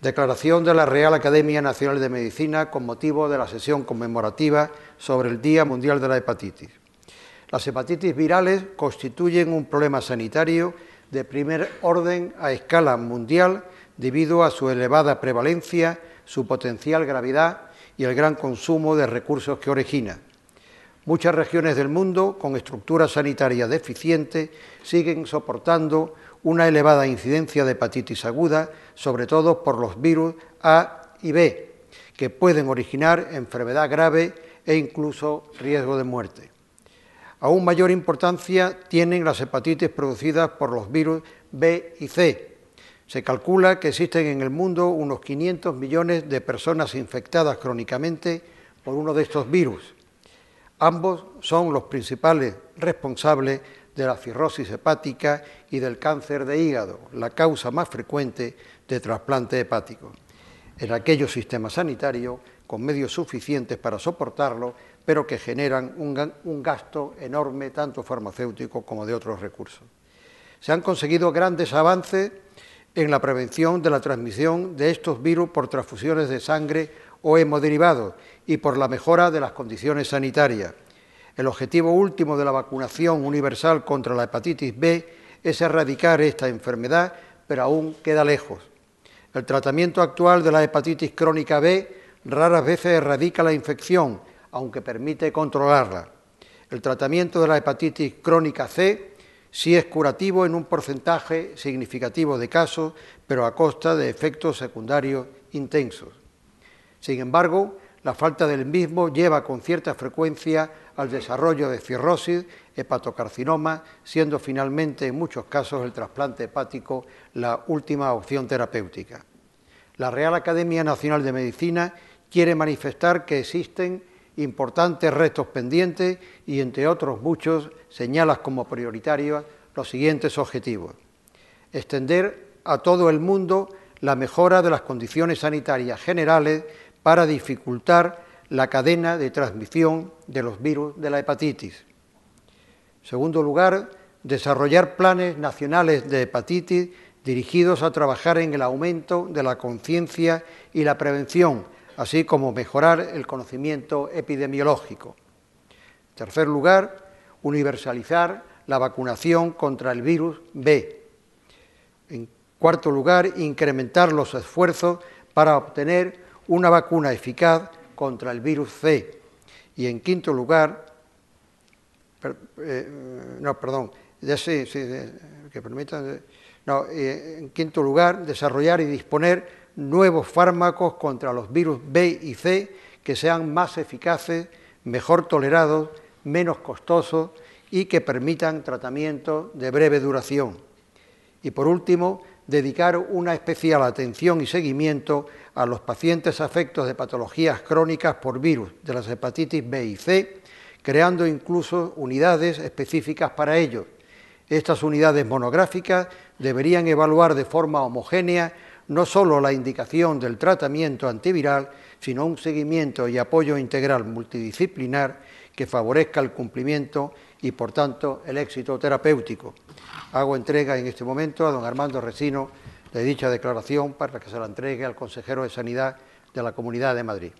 Declaración de la Real Academia Nacional de Medicina con motivo de la sesión conmemorativa sobre el Día Mundial de la Hepatitis. Las hepatitis virales constituyen un problema sanitario de primer orden a escala mundial debido a su elevada prevalencia, su potencial gravedad y el gran consumo de recursos que origina. Muchas regiones del mundo, con estructura sanitaria deficiente siguen soportando una elevada incidencia de hepatitis aguda, sobre todo por los virus A y B, que pueden originar enfermedad grave e incluso riesgo de muerte. Aún mayor importancia tienen las hepatitis producidas por los virus B y C. Se calcula que existen en el mundo unos 500 millones de personas infectadas crónicamente por uno de estos virus Ambos son los principales responsables de la cirrosis hepática y del cáncer de hígado, la causa más frecuente de trasplante hepático. En aquellos sistemas sanitarios con medios suficientes para soportarlo, pero que generan un, un gasto enorme tanto farmacéutico como de otros recursos. Se han conseguido grandes avances en la prevención de la transmisión de estos virus por transfusiones de sangre o hemoderivados y por la mejora de las condiciones sanitarias. El objetivo último de la vacunación universal contra la hepatitis B es erradicar esta enfermedad, pero aún queda lejos. El tratamiento actual de la hepatitis crónica B raras veces erradica la infección, aunque permite controlarla. El tratamiento de la hepatitis crónica C sí es curativo en un porcentaje significativo de casos, pero a costa de efectos secundarios intensos. Sin embargo, la falta del mismo lleva con cierta frecuencia al desarrollo de cirrosis, hepatocarcinoma, siendo finalmente en muchos casos el trasplante hepático la última opción terapéutica. La Real Academia Nacional de Medicina quiere manifestar que existen importantes restos pendientes y, entre otros muchos, señala como prioritarios los siguientes objetivos. Extender a todo el mundo la mejora de las condiciones sanitarias generales para dificultar la cadena de transmisión de los virus de la hepatitis. En segundo lugar, desarrollar planes nacionales de hepatitis dirigidos a trabajar en el aumento de la conciencia y la prevención, así como mejorar el conocimiento epidemiológico. En tercer lugar, universalizar la vacunación contra el virus B. En cuarto lugar, incrementar los esfuerzos para obtener una vacuna eficaz contra el virus C. Y en quinto lugar, eh, no, perdón, que permitan, no, eh, en quinto lugar, desarrollar y disponer nuevos fármacos contra los virus B y C que sean más eficaces, mejor tolerados, menos costosos y que permitan tratamientos de breve duración. Y por último, dedicar una especial atención y seguimiento a los pacientes afectos de patologías crónicas por virus de las hepatitis B y C, creando incluso unidades específicas para ellos... Estas unidades monográficas deberían evaluar de forma homogénea no solo la indicación del tratamiento antiviral, sino un seguimiento y apoyo integral multidisciplinar que favorezca el cumplimiento y, por tanto, el éxito terapéutico. Hago entrega en este momento a don Armando Resino de dicha declaración para que se la entregue al consejero de Sanidad de la Comunidad de Madrid.